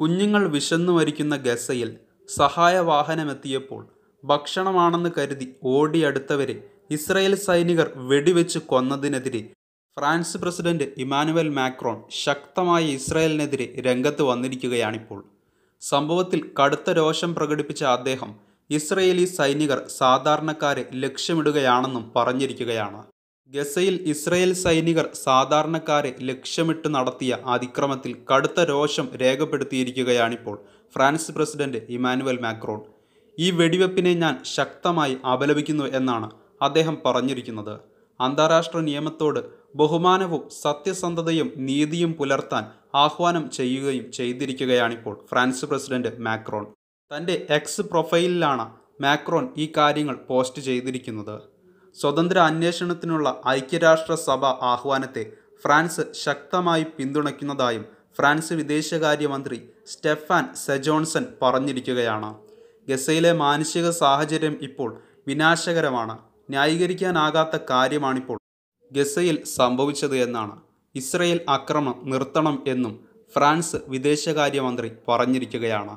കുഞ്ഞുങ്ങൾ വിശന്നു മരിക്കുന്ന ഗസയിൽ വാഹനമെത്തിയപ്പോൾ ഭക്ഷണമാണെന്ന് കരുതി ഓടിയടുത്തവരെ ഇസ്രയേൽ സൈനികർ വെടിവെച്ച് കൊന്നതിനെതിരെ ഫ്രാൻസ് പ്രസിഡന്റ് ഇമാനുവൽ മാക്രോൺ ശക്തമായി ഇസ്രയേലിനെതിരെ രംഗത്ത് വന്നിരിക്കുകയാണിപ്പോൾ സംഭവത്തിൽ കടുത്ത രോഷം പ്രകടിപ്പിച്ച അദ്ദേഹം ഇസ്രയേലി സൈനികർ സാധാരണക്കാരെ ലക്ഷ്യമിടുകയാണെന്നും പറഞ്ഞിരിക്കുകയാണ് ഗസയിൽ ഇസ്രയേൽ സൈനികർ സാധാരണക്കാരെ ലക്ഷ്യമിട്ട് നടത്തിയ അതിക്രമത്തിൽ കടുത്ത രോഷം രേഖപ്പെടുത്തിയിരിക്കുകയാണിപ്പോൾ ഫ്രാൻസ് പ്രസിഡന്റ് ഇമാനുവൽ മാക്രോൺ ഈ വെടിവെപ്പിനെ ഞാൻ ശക്തമായി അപലപിക്കുന്നു എന്നാണ് അദ്ദേഹം പറഞ്ഞിരിക്കുന്നത് അന്താരാഷ്ട്ര നിയമത്തോട് ബഹുമാനവും സത്യസന്ധതയും നീതിയും പുലർത്താൻ ആഹ്വാനം ചെയ്യുകയും ചെയ്തിരിക്കുകയാണിപ്പോൾ ഫ്രാൻസ് പ്രസിഡന്റ് മാക്രോൺ തൻ്റെ എക്സ് പ്രൊഫൈലിലാണ് മാക്രോൺ ഈ കാര്യങ്ങൾ പോസ്റ്റ് ചെയ്തിരിക്കുന്നത് സ്വതന്ത്ര അന്വേഷണത്തിനുള്ള ഐക്യരാഷ്ട്രസഭ ആഹ്വാനത്തെ ഫ്രാൻസ് ശക്തമായി പിന്തുണയ്ക്കുന്നതായും ഫ്രാൻസ് വിദേശകാര്യമന്ത്രി സ്റ്റെഫാൻ സെജോൺസൺ പറഞ്ഞിരിക്കുകയാണ് ഗസയിലെ മാനുഷിക സാഹചര്യം ഇപ്പോൾ വിനാശകരമാണ് ന്യായീകരിക്കാനാകാത്ത കാര്യമാണിപ്പോൾ ഗസയിൽ സംഭവിച്ചത് എന്നാണ് ഇസ്രയേൽ ആക്രമണം നിർത്തണം എന്നും ഫ്രാൻസ് വിദേശകാര്യമന്ത്രി പറഞ്ഞിരിക്കുകയാണ്